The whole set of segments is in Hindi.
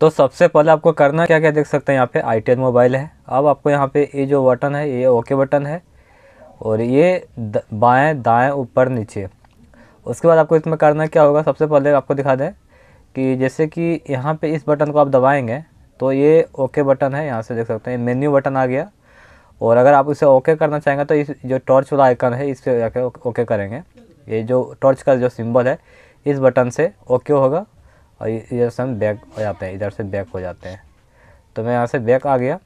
तो सबसे पहले आपको करना क्या क्या देख सकते हैं यहाँ पे आई मोबाइल है अब आपको यहाँ पे ये जो बटन है ये ओके बटन है और ये बाएं दाएं ऊपर नीचे उसके बाद आपको इसमें करना क्या होगा सबसे पहले आपको दिखा दें कि जैसे कि यहाँ पे इस बटन को आप दबाएंगे तो ये ओके बटन है यहाँ से देख सकते हैं मेन्यू बटन आ गया और अगर आप इसे ओके करना चाहेंगे तो इस जो टॉर्च वाला आइकन है इस पर ओके करेंगे ये जो टॉर्च का जो सिम्बल है इस बटन से ओके होगा और इधर से हम बैक हो जाते हैं इधर से बैक हो जाते हैं तो मैं यहाँ से बैक आ गया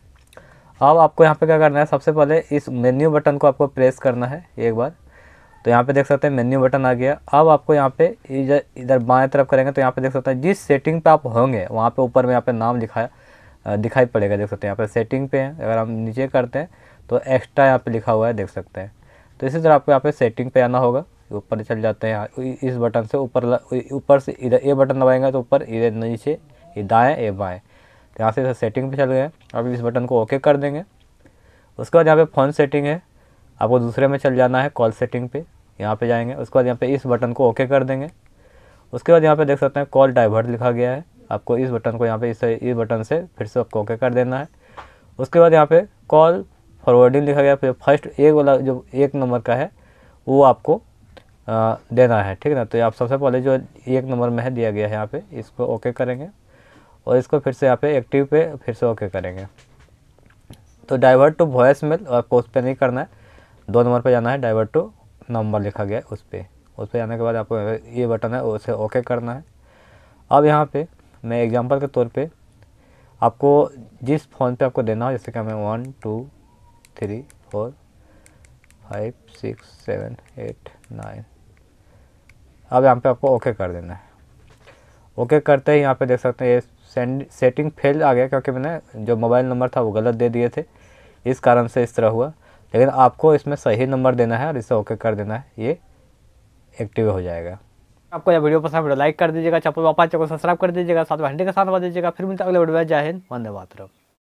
अब आपको यहाँ पे क्या करना है सबसे पहले इस मेन्यू बटन को आपको प्रेस करना है एक बार तो यहाँ पे देख सकते हैं मेन्यू बटन आ गया अब आपको यहाँ पे इधर इधर बाएँ तरफ करेंगे तो यहाँ पे देख सकते हैं जिस सेटिंग पे आप होंगे वहाँ पे ऊपर में यहाँ पे नाम लिखा दिखाई पड़ेगा देख सकते हैं यहाँ पे सेटिंग पे हैं अगर हम नीचे करते हैं तो एक्स्ट्रा यहाँ पर लिखा हुआ है देख सकते हैं तो इसी तरह आपको यहाँ पर सेटिंग पर आना होगा ऊपर चल जाते हैं हाँ, इस बटन से ऊपर ऊपर से इधर ए बटन दबाएंगे तो ऊपर इधर नीचे ये दाएँ ए बाएँ तो यहाँ से सेटिंग पे चल गए अब इस बटन को ओके कर देंगे उसके बाद यहाँ पे फ़ोन सेटिंग है आपको दूसरे में चल जाना है कॉल सेटिंग पे यहाँ पे जाएंगे उसके बाद यहाँ पे इस बटन को ओके कर देंगे उसके बाद यहाँ पे देख सकते हैं कॉल डाइवर्ट लिखा गया है आपको इस बटन को यहाँ पर इस इस बटन से फिर से आपको ओके कर देना है उसके बाद यहाँ पर कॉल फॉरवर्डिंग लिखा गया फिर फर्स्ट एक वाला जो एक नंबर का है वो आपको देना है ठीक है ना तो आप सबसे पहले जो एक नंबर में है दिया गया है यहाँ पे इसको ओके करेंगे और इसको फिर से यहाँ पे एक्टिव पे फिर से ओके करेंगे तो डाइवर्ट टू वॉइस मेल आपको उस पर नहीं करना है दो नंबर पर जाना है डाइवर्ट टू नंबर लिखा गया है उस पर उस पर जाने के बाद आपको ये बटन है उसे ओके करना है अब यहाँ पर मैं एग्जाम्पल के तौर पर आपको जिस फ़ोन पर आपको देना हो जैसे कि हमें one two three four five six seven eight nine अब यहाँ पे आपको ओके कर देना है ओके करते ही यहाँ पे देख सकते हैं ये सेंड सेटिंग फेल आ गया क्योंकि मैंने जो मोबाइल नंबर था वो गलत दे दिए थे इस कारण से इस तरह हुआ लेकिन आपको इसमें सही नंबर देना है और इसे ओके कर देना है ये एक्टिव हो जाएगा आपको यह वीडियो पसंद वीडियो तो लाइक कर दीजिएगा चप्पल वापस को सब्सक्राइब कर दीजिएगा साथ में घंटे का साथ दीजिएगा फिर मिलते अगले वीडियो जय हिंद वंदे मातरम